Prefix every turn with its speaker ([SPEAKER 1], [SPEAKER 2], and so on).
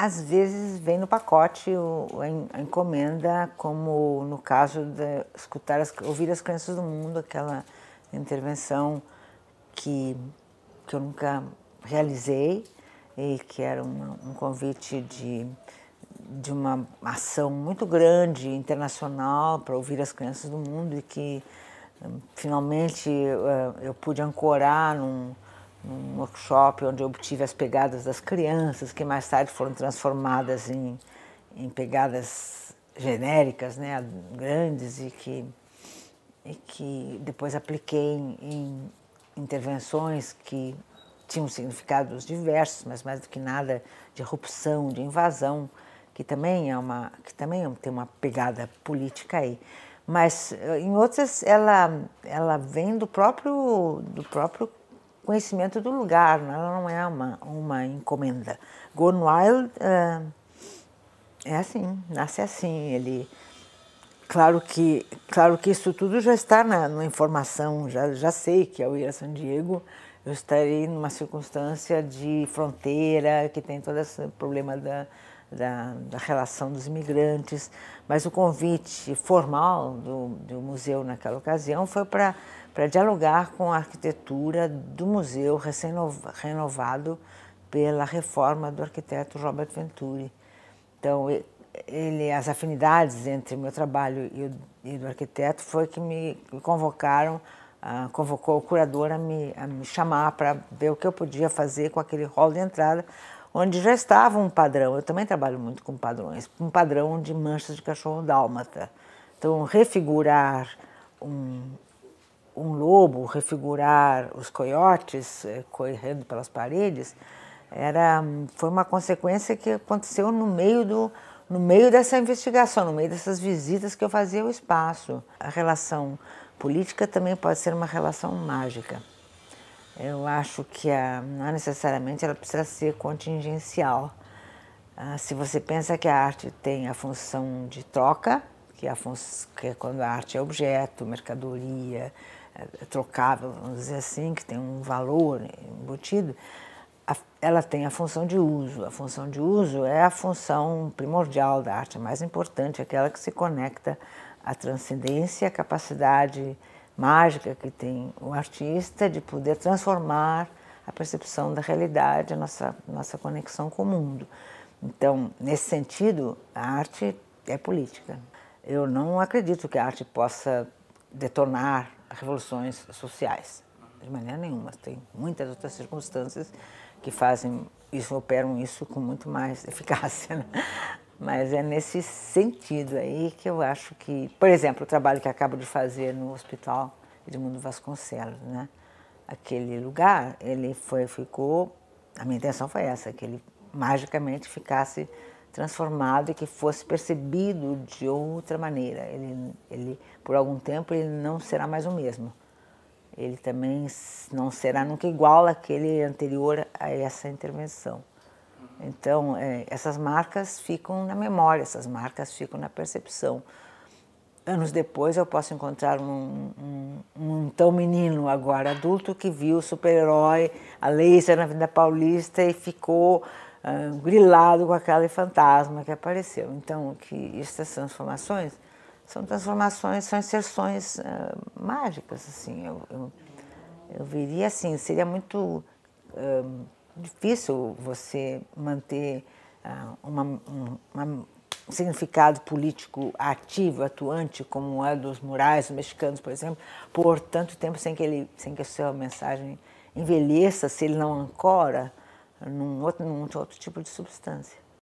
[SPEAKER 1] às vezes vem no pacote a encomenda, como no caso de escutar as, ouvir as crianças do mundo, aquela intervenção que, que eu nunca realizei e que era um, um convite de, de uma ação muito grande internacional para ouvir as crianças do mundo e que hum, finalmente eh, eu pude ancorar num, num workshop onde eu obtive as pegadas das crianças, que mais tarde foram transformadas em, em pegadas genéricas, né, grandes, e que, e que depois apliquei em, em intervenções que tinham significados diversos, mas mais do que nada de erupção, de invasão, que também é uma que também tem uma pegada política aí. Mas eh, em outras ela ela vem do próprio do próprio conhecimento do lugar, ela não é uma, uma encomenda. Gone Wild é, é assim, nasce assim. Ele, claro que, claro que isso tudo já está na, na informação. Já, já sei que ao é ir a San Diego eu estarei numa circunstância de fronteira que tem todo esse problema da da, da relação dos imigrantes, mas o convite formal do, do museu naquela ocasião foi para dialogar com a arquitetura do museu recém-renovado pela reforma do arquiteto Robert Venturi. Então, ele, as afinidades entre o meu trabalho e, o, e do arquiteto foi que me convocaram, ah, convocou o curador a me, a me chamar para ver o que eu podia fazer com aquele hall de entrada, onde já estava um padrão. Eu também trabalho muito com padrões, um padrão de manchas de cachorro dálmata. Então, refigurar um, um lobo, refigurar os coiotes eh, correndo pelas paredes, era, foi uma consequência que aconteceu no meio do, no meio dessa investigação, no meio dessas visitas que eu fazia ao espaço. A relação política também pode ser uma relação mágica. Eu acho que a, não é necessariamente ela precisa ser contingencial. Ah, se você pensa que a arte tem a função de troca, que, a que é quando a arte é objeto, mercadoria, é, é trocável, vamos dizer assim, que tem um valor embutido, ela tem a função de uso. A função de uso é a função primordial da arte, a mais importante, aquela que se conecta à transcendência, à capacidade mágica que tem o artista de poder transformar a percepção da realidade, a nossa, nossa conexão com o mundo. Então, nesse sentido, a arte é política. Eu não acredito que a arte possa detonar revoluções sociais, de maneira nenhuma. Tem muitas outras circunstâncias que fazem isso, operam isso com muito mais eficácia. Né? Mas é nesse sentido aí que eu acho que, por exemplo, o trabalho que acabo de fazer no Hospital Edmundo Vasconcelos, né? Aquele lugar, ele foi, ficou. A minha intenção foi essa, que ele magicamente ficasse transformado e que fosse percebido de outra maneira. Ele, ele, por algum tempo, ele não será mais o mesmo. Ele também não será nunca igual àquele anterior a essa intervenção. Então, é, essas marcas ficam na memória, essas marcas ficam na percepção. Anos depois, eu posso encontrar um, um, um tão menino, agora adulto, que viu o super-herói, a laser na vida Paulista e ficou uh, grilado com aquele fantasma que apareceu. Então, que essas transformações são transformações, são inserções uh, mágicas, assim. Eu, eu, eu viria assim, seria muito... Uh, difícil você manter uh, uma, um, significado político ativo, atuante, como é dos murais mexicanos, por exemplo, por tanto tempo sem que, ele, sem que a sua mensagem envelheça, se ele não ancora num outro, num outro tipo de substância.